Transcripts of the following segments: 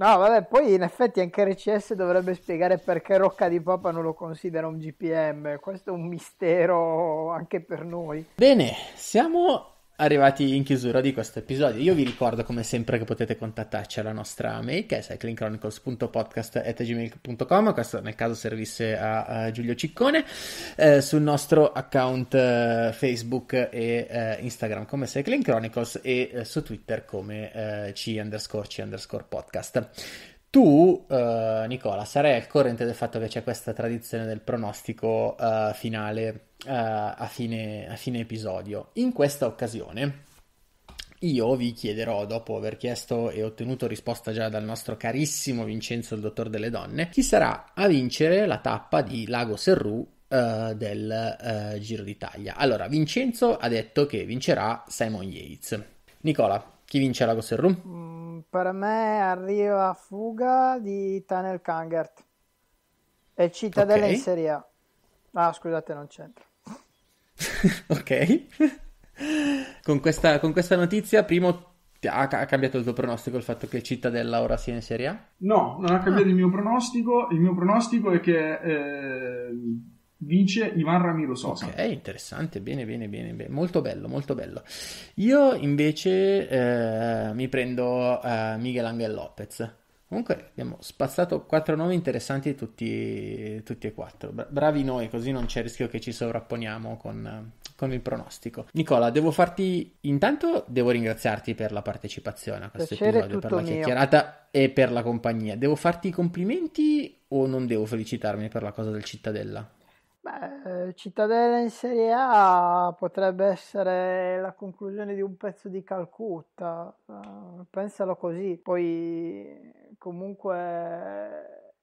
No, vabbè, poi in effetti anche RCS dovrebbe spiegare perché Rocca di Papa non lo considera un GPM. Questo è un mistero anche per noi. Bene, siamo arrivati in chiusura di questo episodio. Io vi ricordo come sempre che potete contattarci alla nostra mail che è cyclingchronicles.podcast.gmail.com questo nel caso servisse a, a Giulio Ciccone eh, sul nostro account eh, Facebook e eh, Instagram come Cycling Chronicles e eh, su Twitter come eh, c underscore c underscore podcast. Tu, eh, Nicola, sarai al corrente del fatto che c'è questa tradizione del pronostico eh, finale eh, a, fine, a fine episodio. In questa occasione io vi chiederò, dopo aver chiesto e ottenuto risposta già dal nostro carissimo Vincenzo, il dottor delle donne, chi sarà a vincere la tappa di Lago Serrù Uh, eh, del uh, Giro d'Italia. Allora, Vincenzo ha detto che vincerà Simon Yates. Nicola, chi vince la questo room? Mm, per me arriva fuga di Tanel Kangert e Cittadella okay. in Serie A. Ah, scusate, non c'entra. ok. con, questa, con questa notizia, primo ha, ha, cambiato il tuo pronostico il fatto che Cittadella ora sia in Serie A? No, non ha cambiato ah. il mio pronostico. Il mio pronostico è che eh, vince Ivan Ramiro Sosa. Ok, interessante, bene, bene, bene, bene. molto bello, molto bello. Io invece eh, mi prendo eh, Miguel Angel Lopez. Comunque abbiamo spazzato quattro nomi interessanti tutti, tutti e quattro. bravi noi, così non c'è il rischio che ci sovrapponiamo con, con, il pronostico. Nicola, devo farti... Intanto devo ringraziarti per la partecipazione a questo Piacere episodio, per la mio. chiacchierata e per la compagnia. Devo farti i complimenti o non devo felicitarmi per la cosa del Cittadella? Beh, eh, Cittadella in Serie A potrebbe essere la conclusione di un pezzo di Calcutta, eh, pensalo così. Poi comunque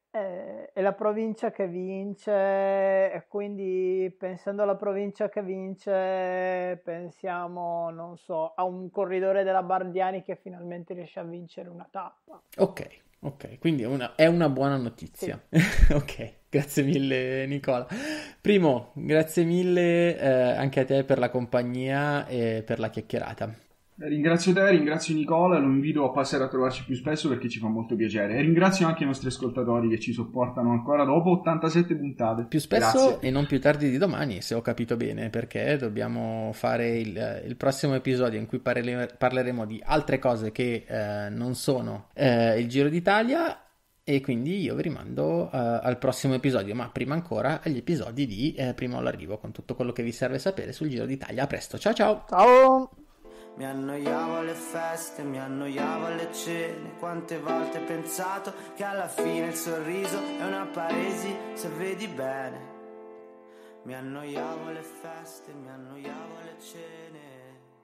è, è la provincia che vince e quindi pensando alla provincia che vince pensiamo, non so, a un corridore della Bardiani che finalmente riesce a vincere una tappa. Ok. Ok, quindi è una, è una buona notizia. Sì. ok, grazie mille Nicola. Primo, grazie mille eh, anche a te per la compagnia e per la chiacchierata. Eh, ringrazio te, ringrazio Nicola, lo invito a passare a trovarci più spesso perché ci fa molto piacere. E ringrazio anche i nostri ascoltatori che ci sopportano ancora dopo 87 puntate. Più spesso Grazie. e non più tardi di domani, se ho capito bene, perché dobbiamo fare il, il prossimo episodio in cui parle, parleremo di altre cose che eh, non sono eh, il Giro d'Italia e quindi io vi rimando uh, al prossimo episodio, ma prima ancora agli episodi di eh, Primo all'arrivo con tutto quello che vi serve sapere sul Giro d'Italia. A presto, ciao ciao! Ciao! Mi annoiavo alle feste, mi annoiavo alle cene, quante volte ho pensato che alla fine il sorriso è una paresi se vedi bene. Mi annoiavo alle feste, mi annoiavo alle cene.